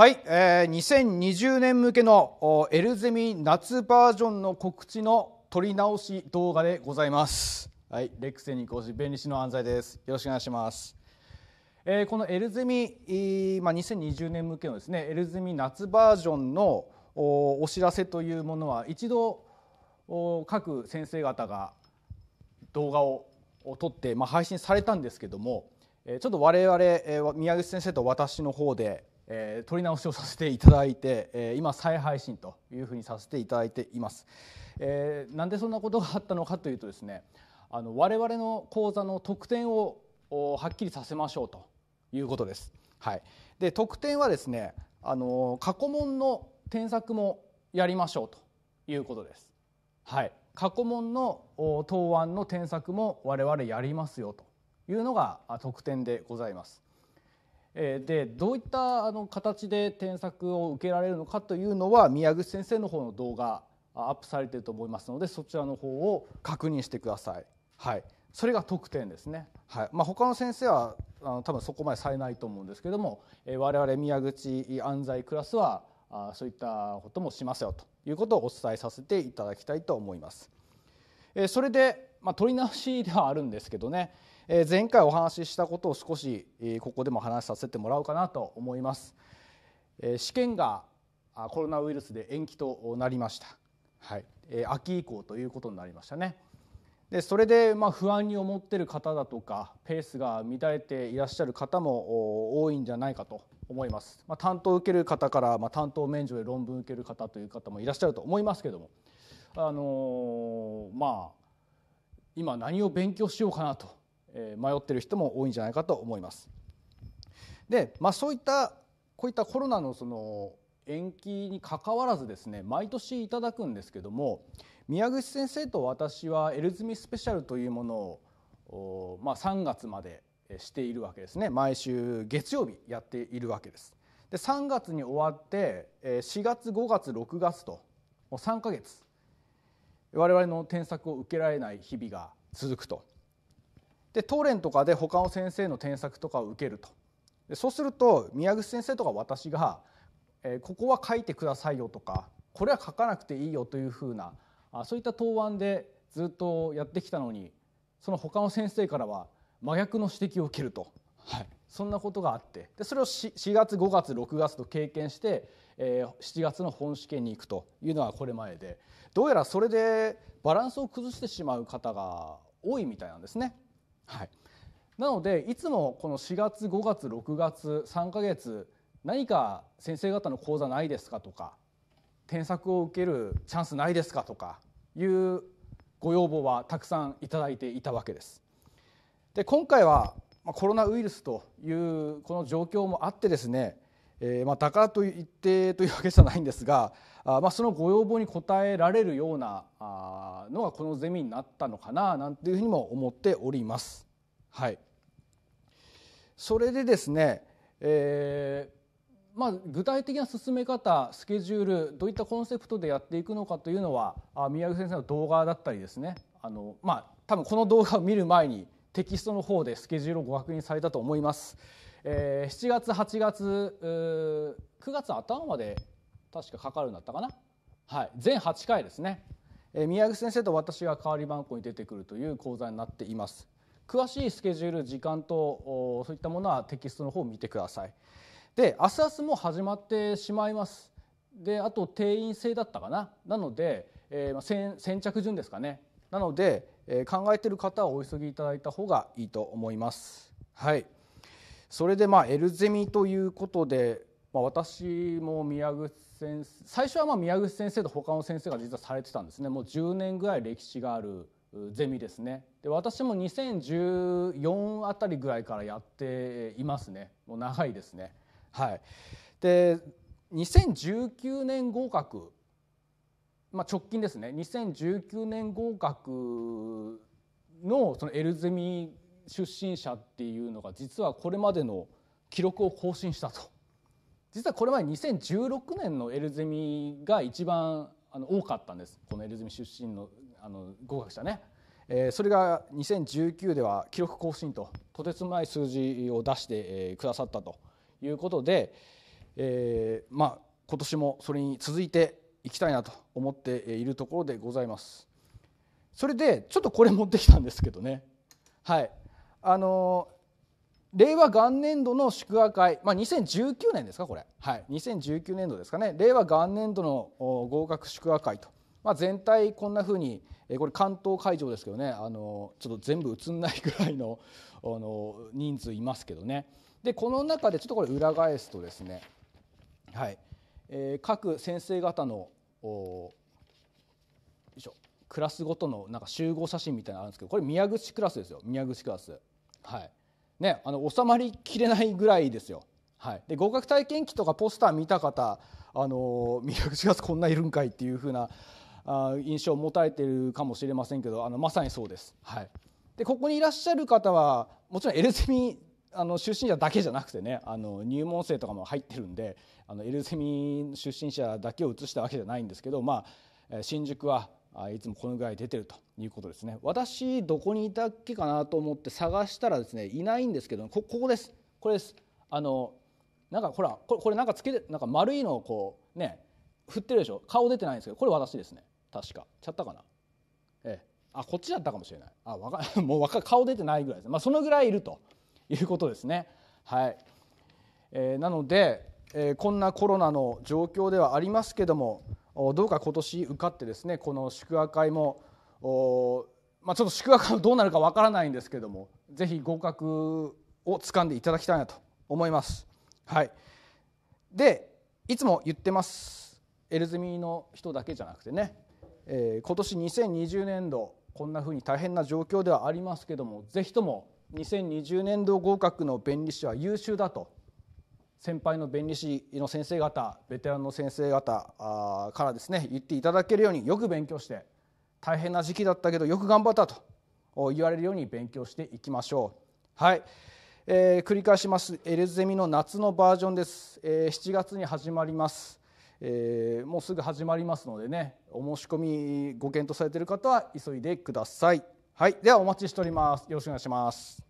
はい、えー、2020年向けのエルゼミ夏バージョンの告知の撮り直し動画でございます。はい、レクセニ講師弁理士の安西です。よろしくお願いします。えー、このエルゼミ、まあ、2020年向けのですねエルゼミ夏バージョンのおお知らせというものは一度お各先生方が動画を撮って、まあ、配信されたんですけどもえちょっと我々宮口先生と私の方でえー、撮り直しをさせていただいて、えー、今再配信というふうにさせていただいています、えー、なんでそんなことがあったのかというとですねあの我々の講座の特典をはっきりさせましょうということです、はい、で特典はですねあの過去問の添削もやりましょうということです、はい、過去問の答案の添削も我々やりますよというのが特典でございますでどういったあの形で添削を受けられるのかというのは宮口先生の方の動画アップされてると思いますのでそちらの方を確認してください。はい、それが特典ですね。はい、まあ、他の先生はあの多分そこまでされないと思うんですけども、えー、我々宮口安西クラスはあそういったこともしますよということをお伝えさせていただきたいと思います。えー、それでまあ、取り直しではあるんですけどね、え前回お話ししたことを少し、えここでも話させてもらおうかなと思います、え試験がコロナウイルスで延期となりました、はいえ秋以降ということになりましたねでそれでま不安に思ってる方だとかペースが乱れていらっしゃる方も多いんじゃないかと思います、まあ、担当受ける方から、ま担当免除で論文受ける方という方もいらっしゃると思いますけどもあのー、まあ今何を勉強しようかなと迷ってる人も多いんじゃないかと思います。で、まあ、そういったこういったコロナのその延期にかかわらずですね毎年いただくんですけども宮口先生と私はエルズミスペシャルというものを、まあ、3月までしているわけですね毎週月曜日やっているわけです。で3月に終わって4月5月6月ともう3ヶ月我々の添削を受けられない日々が続くとで当連とかで他の先生の添削とかを受けるとでそうすると宮口先生とか私が、えー、ここは書いてくださいよとかこれは書かなくていいよというふうなあそういった答案でずっとやってきたのにその他の先生からは真逆の指摘を受けると。はいそんなことがあってでそれを 4, 4月5月6月と経験して、えー、7月の本試験に行くというのがこれまででどうやらそれでバランスを崩してしまう方が多いみたいなんですね。はい、なのでいつもこの4月5月6月3ヶ月何か先生方の講座ないですかとか添削を受けるチャンスないですかとかいうご要望はたくさんいただいていたわけです。で今回はコロナウイルスというこの状況もあってですね、えー、まあだからといってというわけじゃないんですがあまあそのご要望に応えられるようなあのがこのゼミになったのかななんていうふうにも思っております。はい、それでですね、えーまあ、具体的な進め方スケジュールどういったコンセプトでやっていくのかというのはあ宮城先生の動画だったりですねあの、まあ、多分この動画を見る前にテキストの方でスケジュールをご確認されたと思います、えー、7月8月9月頭まで確かかかるんだったかなはい全8回ですね、えー、宮口先生と私が代わり番号に出てくるという講座になっています詳しいスケジュール時間とおそういったものはテキストの方を見てくださいで明日明日も始まってしまいますであと定員制だったかななので、えー、先着順ですかねなので、え考えてる方はお急ぎいただいた方がいいと思います。はい、それでまあエルゼミということで、まあ、私も宮口先生最初はまあ宮口先生と他の先生が実はされてたんですねもう10年ぐらい歴史があるゼミですねで私も2014あたりぐらいからやっていますねもう長いですねはいで2019年合格まあ、直近ですね2019年合格のそのエルゼミ出身者っていうのが実はこれまでの記録を更新したと実はこれまで2016年のエルゼミが一番あの多かったんですこのエルゼミ出身のあの合格者ね、えー、それが2019では記録更新ととてつもない数字を出して、えくださったということで、えー、まあ今年もそれに続いていきたいなと思っているところでございますそれでちょっとこれ持ってきたんですけどねはいあの令和元年度の祝賀会、まあ、2019年ですかこれ、はい、2019年度ですかね令和元年度の合格祝賀会と、まあ、全体こんなふうにこれ関東会場ですけどねあのちょっと全部映んないぐらいのあの人数いますけどねでこの中でちょっとこれ裏返すとですねはいえー、各先生方のクラスごとのなんか集合写真みたいなのあるんですけどこれ宮口クラスですよ宮口クラスはいねあの収まりきれないぐらいですよはい、で合格体験記とかポスター見た方、あのー、宮口クラスこんないるんかいっていううなあ印象を持たれてるかもしれませんけどあのまさにそうです、はい、でここにいらっしゃる方はもちろんエゼミあの出身者だけじゃなくてねあの入門生とかも入ってるんであのエルゼミ出身者だけを移したわけじゃないんですけど、まあ、新宿はいつもこのぐらい出てるということですね私どこにいたっけかなと思って探したらですねいないんですけどここですこれですあのなんかほらこれこれなんかつけてなんか丸いのをこうね振ってるでしょ顔出てないんですけどこれ私ですね確かちゃったかなええあこっちだったかもしれないあわか もうわか顔出てないぐらいです、まあ、そのぐらいいると。いうことですね。はいえー、なので、えー、こんなコロナの状況ではありますけどもどうか今年受かってですねこの祝賀会もお、まあ、ちょっと宿泊はどうなるかわからないんですけどもぜひ合格を掴んでいただきたいなと思います。はい、でいつも言ってますエルゼミの人だけじゃなくてね、えー、今年2020年度こんなふうに大変な状況ではありますけどもぜひとも2020年度合格の弁理士は優秀だと先輩の弁理士の先生方ベテランの先生方からですね言っていただけるようによく勉強して大変な時期だったけどよく頑張ったと言われるように勉強していきましょう。はいえー、繰り返しますエレゼミの夏のバージョンです、えー、7月に始まります、えー、もうすぐ始まりますのでねお申し込みご検討されている方は急いでください。はい、ではお待ちしております。よろしくお願いします。